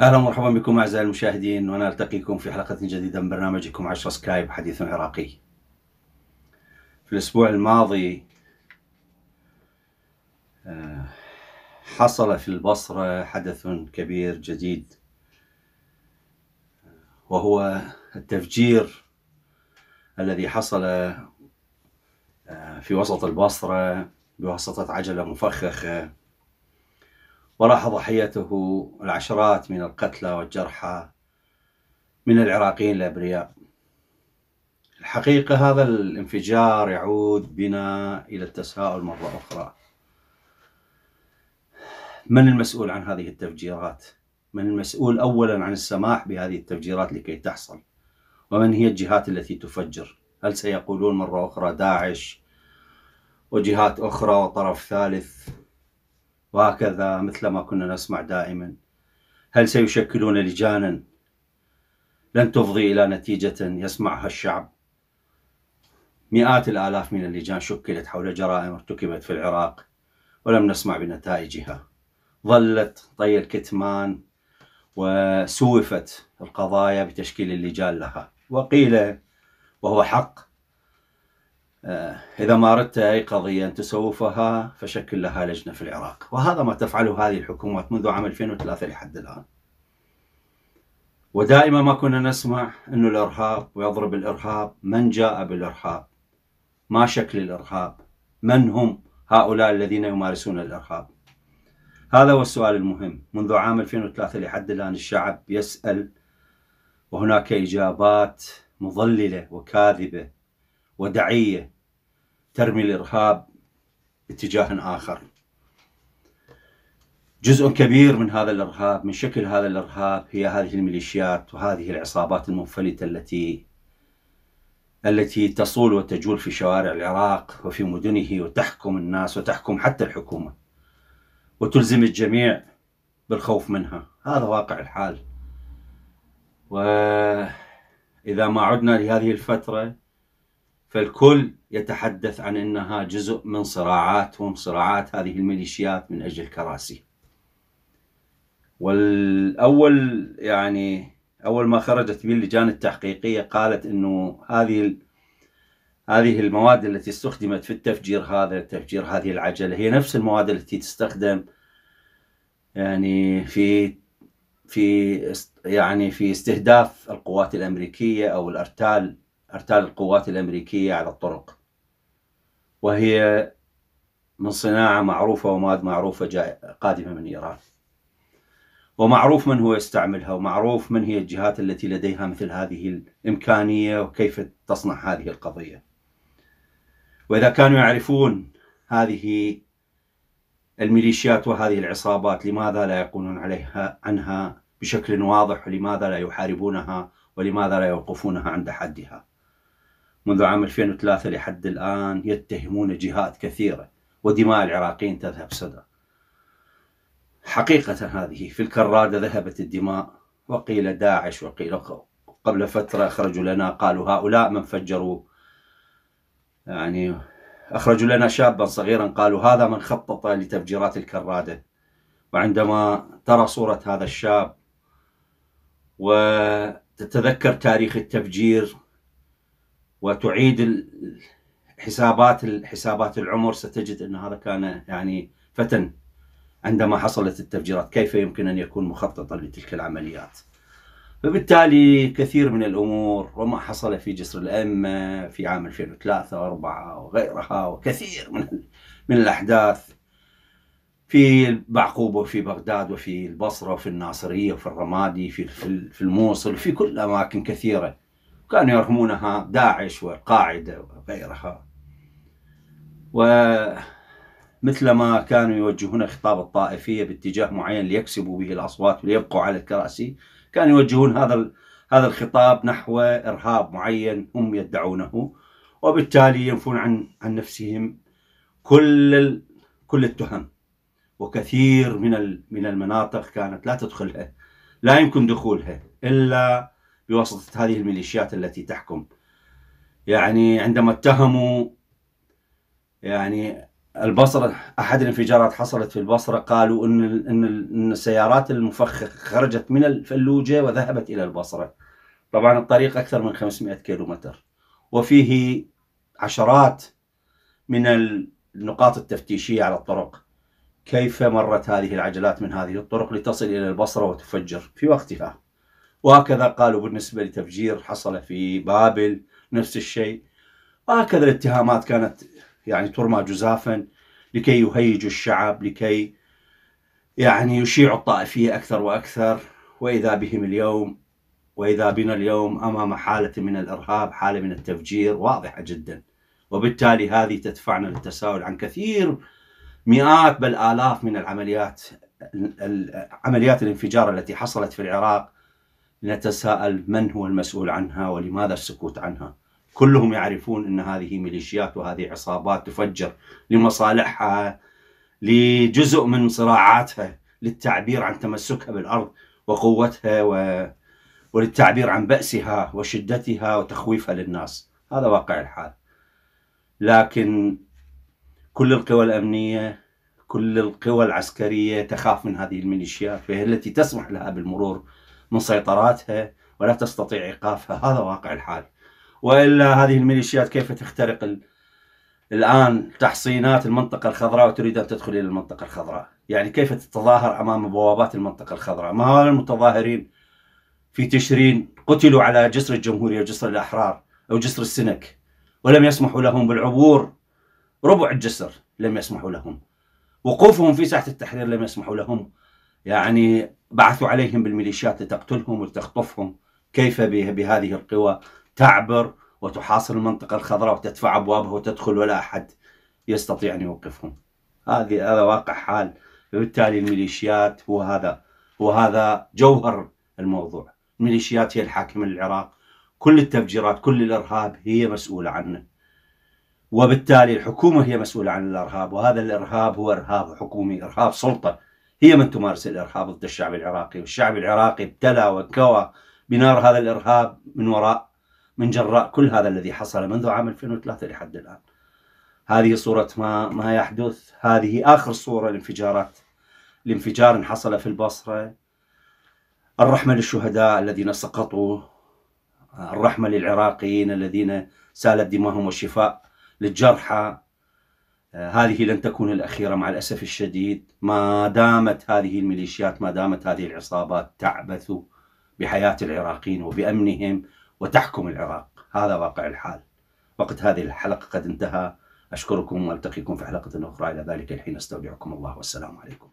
اهلا ومرحبا بكم اعزائي المشاهدين ونلتقيكم في حلقه جديده من برنامجكم 10 سكايب حديث عراقي. في الاسبوع الماضي آه، حصل في البصره حدث كبير جديد وهو التفجير الذي حصل آه، في وسط البصره بواسطه عجله مفخخه وراح ضحيته العشرات من القتلى والجرحى من العراقيين الأبرياء الحقيقة هذا الانفجار يعود بنا إلى التساؤل مرة أخرى من المسؤول عن هذه التفجيرات؟ من المسؤول أولا عن السماح بهذه التفجيرات لكي تحصل؟ ومن هي الجهات التي تفجر؟ هل سيقولون مرة أخرى داعش وجهات أخرى وطرف ثالث وهكذا مثل ما كنا نسمع دائما هل سيشكلون لجانا لن تفضي إلى نتيجة يسمعها الشعب مئات الآلاف من اللجان شكلت حول جرائم ارتكبت في العراق ولم نسمع بنتائجها ظلت طي الكتمان وسوفت القضايا بتشكيل اللجان لها وقيل وهو حق آه، إذا ما أردت أي قضية أن تسوفها فشكل لها لجنة في العراق وهذا ما تفعله هذه الحكومات منذ عام 2003 لحد الآن ودائما ما كنا نسمع أنه الإرهاب ويضرب الإرهاب من جاء بالإرهاب ما شكل الإرهاب من هم هؤلاء الذين يمارسون الإرهاب هذا هو السؤال المهم منذ عام 2003 لحد الآن الشعب يسأل وهناك إجابات مضللة وكاذبة ودعيه ترمي الإرهاب اتجاه آخر جزء كبير من هذا الإرهاب من شكل هذا الإرهاب هي هذه الميليشيات وهذه العصابات المنفلتة التي التي تصول وتجول في شوارع العراق وفي مدنه وتحكم الناس وتحكم حتى الحكومة وتلزم الجميع بالخوف منها هذا واقع الحال وإذا ما عدنا لهذه الفترة فالكل يتحدث عن أنها جزء من صراعاتهم صراعات هذه الميليشيات من أجل الكراسي والأول يعني أول ما خرجت به اللجان التحقيقية قالت أنه هذه هذه المواد التي استخدمت في التفجير هذا تفجير هذه العجلة هي نفس المواد التي تستخدم يعني في في يعني في استهداف القوات الأمريكية أو الأرتال ارتال القوات الأمريكية على الطرق وهي من صناعة معروفة ومواد معروفة قادمة من إيران ومعروف من هو يستعملها ومعروف من هي الجهات التي لديها مثل هذه الإمكانية وكيف تصنع هذه القضية وإذا كانوا يعرفون هذه الميليشيات وهذه العصابات لماذا لا يقولون عليها عنها بشكل واضح ولماذا لا يحاربونها ولماذا لا يوقفونها عند حدها منذ عام 2003 لحد الآن يتهمون جهات كثيرة ودماء العراقيين تذهب سدى حقيقة هذه في الكرادة ذهبت الدماء وقيل داعش وقيل قبل فترة أخرجوا لنا قالوا هؤلاء من فجروا يعني أخرجوا لنا شابا صغيرا قالوا هذا من خطط لتفجيرات الكرادة وعندما ترى صورة هذا الشاب وتتذكر تاريخ التفجير وتعيد حسابات حسابات العمر ستجد ان هذا كان يعني فتى عندما حصلت التفجيرات كيف يمكن ان يكون مخططا لتلك العمليات فبالتالي كثير من الامور وما حصل في جسر الائمه في عام 2003 و4 وغيرها وكثير من من الاحداث في بعقوبة وفي بغداد وفي البصره وفي الناصريه وفي الرمادي في في الموصل في كل اماكن كثيره كانوا يرهمونها داعش والقاعدة وغيرها ومثلما كانوا يوجهون خطاب الطائفية باتجاه معين ليكسبوا به الأصوات وليبقوا على الكراسي كانوا يوجهون هذا هذا الخطاب نحو إرهاب معين هم يدعونه وبالتالي ينفون عن عن نفسهم كل كل التهم وكثير من من المناطق كانت لا تدخلها لا يمكن دخولها الا بواسطة هذه الميليشيات التي تحكم يعني عندما اتهموا يعني البصرة أحد الانفجارات حصلت في البصرة قالوا إن إن السيارات المفخخ خرجت من الفلوجة وذهبت إلى البصرة طبعا الطريق أكثر من 500 كيلومتر وفيه عشرات من النقاط التفتيشية على الطرق كيف مرت هذه العجلات من هذه الطرق لتصل إلى البصرة وتفجر في وقتها وهكذا قالوا بالنسبة لتفجير حصل في بابل نفس الشيء وهكذا الاتهامات كانت يعني ترمى جزافا لكي يهيجوا الشعب لكي يعني يشيعوا الطائفية أكثر وأكثر وإذا بهم اليوم وإذا بنا اليوم أمام حالة من الإرهاب حالة من التفجير واضحة جدا وبالتالي هذه تدفعنا للتساؤل عن كثير مئات بل آلاف من العمليات عمليات الانفجار التي حصلت في العراق نتساءل من هو المسؤول عنها ولماذا السكوت عنها كلهم يعرفون ان هذه ميليشيات وهذه عصابات تفجر لمصالحها لجزء من صراعاتها للتعبير عن تمسكها بالارض وقوتها و... وللتعبير عن بأسها وشدتها وتخويفها للناس هذا واقع الحال لكن كل القوى الأمنية كل القوى العسكرية تخاف من هذه الميليشيات فهي التي تسمح لها بالمرور من سيطراتها ولا تستطيع ايقافها هذا واقع الحال والا هذه الميليشيات كيف تخترق الان تحصينات المنطقه الخضراء وتريد ان تدخل الى المنطقه الخضراء يعني كيف تتظاهر امام بوابات المنطقه الخضراء ما هؤلاء المتظاهرين في تشرين قتلوا على جسر الجمهوريه وجسر الاحرار او جسر السنك ولم يسمحوا لهم بالعبور ربع الجسر لم يسمحوا لهم وقوفهم في ساحه التحرير لم يسمحوا لهم يعني بعثوا عليهم بالميليشيات لتقتلهم وتخطفهم كيف بهذه القوى تعبر وتحاصر المنطقة الخضراء وتدفع أبوابها وتدخل ولا أحد يستطيع أن يوقفهم هذه هذا واقع حال وبالتالي الميليشيات هو هذا هو هذا جوهر الموضوع الميليشيات هي الحاكمة للعراق كل التفجيرات كل الإرهاب هي مسؤولة عنه وبالتالي الحكومة هي مسؤولة عن الإرهاب وهذا الإرهاب هو إرهاب حكومي إرهاب سلطة هي من تمارس الإرهاب ضد الشعب العراقي والشعب العراقي ابتلى وكوى بنار هذا الإرهاب من وراء من جراء كل هذا الذي حصل منذ عام 2003 لحد الآن هذه صورة ما ما يحدث هذه آخر صورة الانفجارات الانفجار حصل في البصرة الرحمة للشهداء الذين سقطوا الرحمة للعراقيين الذين سالت دماهم والشفاء للجرحى آه، هذه لن تكون الأخيرة مع الأسف الشديد ما دامت هذه الميليشيات ما دامت هذه العصابات تعبث بحياة العراقيين وبأمنهم وتحكم العراق هذا واقع الحال وقت هذه الحلقة قد انتهى أشكركم وألتقيكم في حلقة أخرى إلى ذلك الحين أستودعكم الله والسلام عليكم